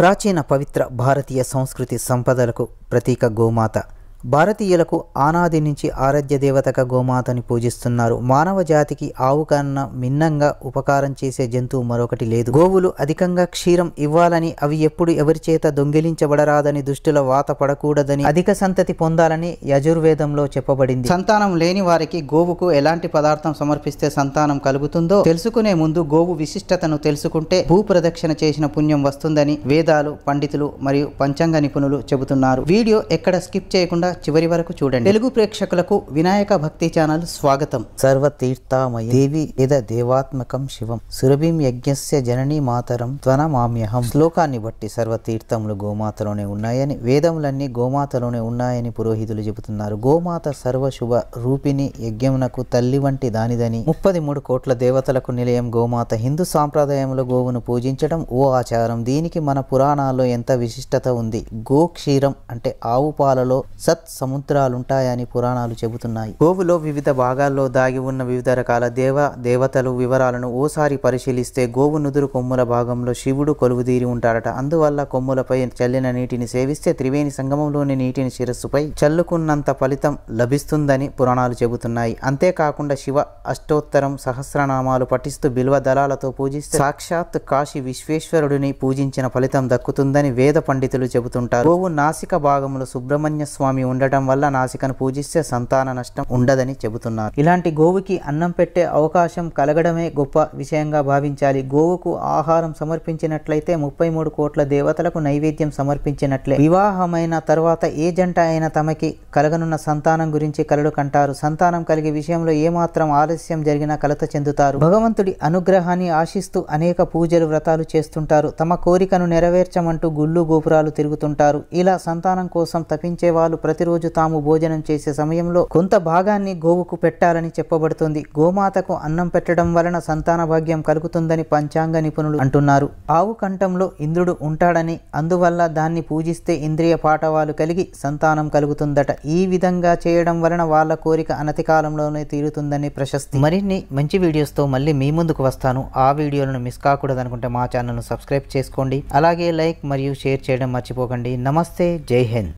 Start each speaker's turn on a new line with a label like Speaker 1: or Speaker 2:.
Speaker 1: ప్రాచీన పవిత్ర భారతీయ సంస్కృతి సంపదలకు ప్రతీక గోమాత భారతీయులకు ఆనాది నుంచి ఆరాధ్య దేవతగా గోమాతని పూజిస్తున్నారు మానవ జాతికి ఆవు కన్నా మిన్నంగా ఉపకారం చేసే జంతువు మరొకటి లేదు గోవులు అధికంగా క్షీరం ఇవ్వాలని అవి ఎప్పుడు ఎవరి చేత దొంగిలించబడరాదని దుష్టుల వాత పడకూడదని అధిక సంతతి పొందాలని యజుర్వేదంలో చెప్పబడింది సంతానం లేని వారికి గోవుకు ఎలాంటి పదార్థం సమర్పిస్తే సంతానం కలుగుతుందో తెలుసుకునే ముందు గోవు విశిష్టతను తెలుసుకుంటే భూప్రదక్షిణ చేసిన పుణ్యం వస్తుందని వేదాలు పండితులు మరియు పంచాంగ నిపుణులు చెబుతున్నారు వీడియో ఎక్కడ స్కిప్ చేయకుండా తప్పకుండా చివరి వరకు చూడండి తెలుగు ప్రేక్షకులకు వినాయక భక్తి ఛానల్ స్వాగతం సర్వతీర్థామయ దేవి లేదా దేవాత్మకం శివం సురభిం యజ్ఞస్య జననీ మాతరం త్వన మామ్యహం శ్లోకాన్ని బట్టి సర్వతీర్థములు గోమాతలోనే ఉన్నాయని వేదములన్నీ గోమాతలోనే ఉన్నాయని పురోహితులు చెబుతున్నారు గోమాత సర్వశుభ రూపిణి యజ్ఞమునకు తల్లి వంటి దానిదని ముప్పది మూడు కోట్ల దేవతలకు నిలయం గోమాత హిందూ సాంప్రదాయంలో గోవును పూజించడం ఓ ఆచారం దీనికి మన పురాణాల్లో ఎంత విశిష్టత ఉంది గోక్షీరం అంటే ఆవు పాలలో సత్ సత్ సముద్రాలుంటాయని పురాణాలు చెబుతున్నాయి గోవులో వివిధ భాగాల్లో దాగి ఉన్న వివిధ రకాల దేవ దేవతలు వివరాలను ఓసారి పరిశీలిస్తే గోవు నుదురు కొమ్ముల భాగంలో శివుడు కొలువుదీరి ఉంటాడట అందువల్ల కొమ్ములపై చల్లిన నీటిని సేవిస్తే త్రివేణి సంగమంలోని నీటిని శిరస్సుపై చల్లుకున్నంత ఫలితం లభిస్తుందని పురాణాలు చెబుతున్నాయి అంతేకాకుండా శివ అష్టోత్తరం సహస్రనామాలు పఠిస్తూ బిల్వ దళాలతో పూజిస్తే సాక్షాత్ కాశీ విశ్వేశ్వరుడిని పూజించిన ఫలితం దక్కుతుందని వేద పండితులు చెబుతుంటారు గోవు నాసిక భాగంలో సుబ్రహ్మణ్య స్వామి ఉండటం వల్ల నాసికను పూజిస్తే సంతాన నష్టం ఉండదని చెబుతున్నారు ఇలాంటి గోవుకి అన్నం పెట్టే అవకాశం కలగడమే గొప్ప విషయంగా భావించాలి గోవుకు ఆహారం సమర్పించినట్లయితే ముప్పై మూడు కోట్ల దేవతలకు నైవేద్యం సమర్పించినట్లే వివాహమైన తర్వాత ఏ జంట అయినా తమకి కలగనున్న సంతానం గురించి కలడు కంటారు సంతానం కలిగే విషయంలో ఏమాత్రం ఆలస్యం జరిగినా కలత చెందుతారు భగవంతుడి అనుగ్రహాన్ని ఆశిస్తూ అనేక పూజలు వ్రతాలు చేస్తుంటారు తమ కోరికను నెరవేర్చమంటూ గుళ్ళు గోపురాలు తిరుగుతుంటారు ఇలా సంతానం కోసం తపించే వాళ్ళు ప్రతి ప్రతిరోజు తాము భోజనం చేసే సమయంలో కొంత భాగాన్ని గోవుకు పెట్టాలని చెప్పబడుతుంది గోమాతకు అన్నం పెట్టడం వలన సంతాన భాగ్యం కలుగుతుందని పంచాంగ నిపుణులు అంటున్నారు ఆవు కంఠంలో ఇంద్రుడు ఉంటాడని అందువల్ల దాన్ని పూజిస్తే ఇంద్రియ పాఠవాలు కలిగి సంతానం కలుగుతుందట ఈ విధంగా చేయడం వలన వాళ్ళ కోరిక అనతి కాలంలోనే తీరుతుందని ప్రశస్తి మరిన్ని మంచి వీడియోస్తో మళ్ళీ మీ ముందుకు వస్తాను ఆ వీడియోలను మిస్ కాకూడదనుకుంటే మా ఛానల్ను సబ్స్క్రైబ్ చేసుకోండి అలాగే లైక్ మరియు షేర్ చేయడం మర్చిపోకండి నమస్తే జై హింద్